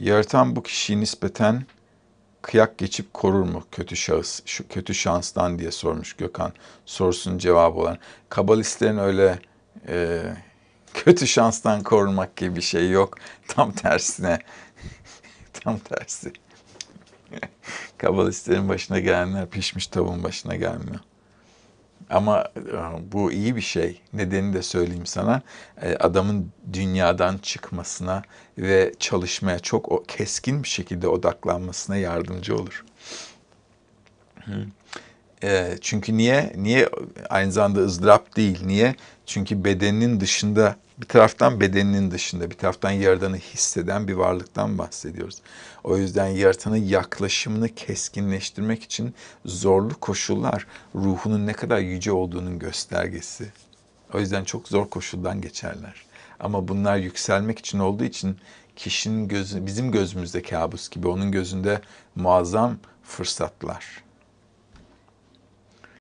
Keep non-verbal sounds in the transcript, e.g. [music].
Yaratan bu kişiyi nispeten kıyak geçip korur mu kötü şahıs, şu kötü şanstan diye sormuş Gökhan sorusunun cevabı olan. Kabalistlerin öyle e, kötü şanstan korunmak gibi bir şey yok. [laughs] Tam tersine, [laughs] tam tersi. [laughs] Kabalistlerin başına gelenler pişmiş tavuğun başına gelmiyor. Ama e, bu iyi bir şey. Nedenini de söyleyeyim sana. E, adamın dünyadan çıkmasına ve çalışmaya çok keskin bir şekilde odaklanmasına yardımcı olur. Ee, çünkü niye? Niye aynı zamanda ızdırap değil? Niye? Çünkü bedeninin dışında bir taraftan bedeninin dışında, bir taraftan yaradanı hisseden bir varlıktan bahsediyoruz. O yüzden yaratanın yaklaşımını keskinleştirmek için zorlu koşullar ruhunun ne kadar yüce olduğunun göstergesi. O yüzden çok zor koşuldan geçerler. Ama bunlar yükselmek için olduğu için kişinin gözü, bizim gözümüzde kabus gibi onun gözünde muazzam fırsatlar.